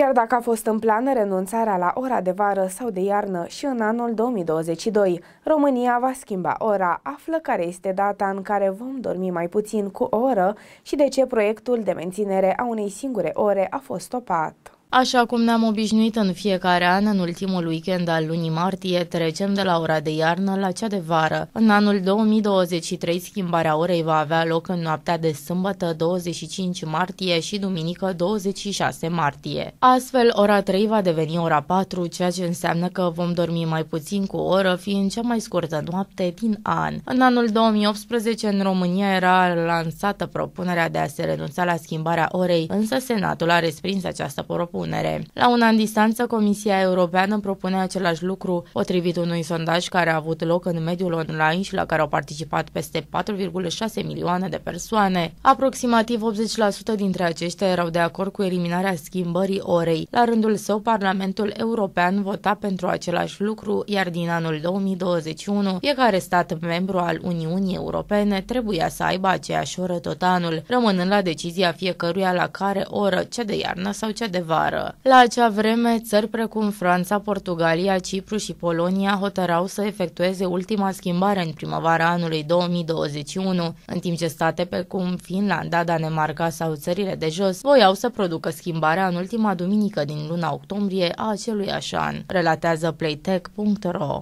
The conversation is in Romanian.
Chiar dacă a fost în plan renunțarea la ora de vară sau de iarnă și în anul 2022, România va schimba ora, află care este data în care vom dormi mai puțin cu o oră și de ce proiectul de menținere a unei singure ore a fost stopat. Așa cum ne-am obișnuit în fiecare an, în ultimul weekend al lunii martie, trecem de la ora de iarnă la cea de vară. În anul 2023, schimbarea orei va avea loc în noaptea de sâmbătă 25 martie și duminică 26 martie. Astfel, ora 3 va deveni ora 4, ceea ce înseamnă că vom dormi mai puțin cu o oră, fiind cea mai scurtă noapte din an. În anul 2018, în România era lansată propunerea de a se renunța la schimbarea orei, însă Senatul a respins această propunere propunere. La un an distanță, Comisia Europeană propune același lucru, potrivit unui sondaj care a avut loc în mediul online și la care au participat peste 4,6 milioane de persoane. Aproximativ 80% dintre aceștia erau de acord cu eliminarea schimbării orei. La rândul său, Parlamentul European vota pentru același lucru, iar din anul 2021, fiecare stat membru al Uniunii Europene trebuia să aibă aceeași oră tot anul, rămânând la decizia fiecăruia la care oră, cea de iarnă sau cea de vară țară. La acea vreme, țări precum Franța, Portugalia, Cipru și Polonia hotărau să efectueze ultima schimbare în primăvara anului 2021, în timp ce state precum Finlanda, Danemarca sau țările de jos voiau să producă schimbarea în ultima duminică din luna octombrie a acelui an, relatează playtech.ro.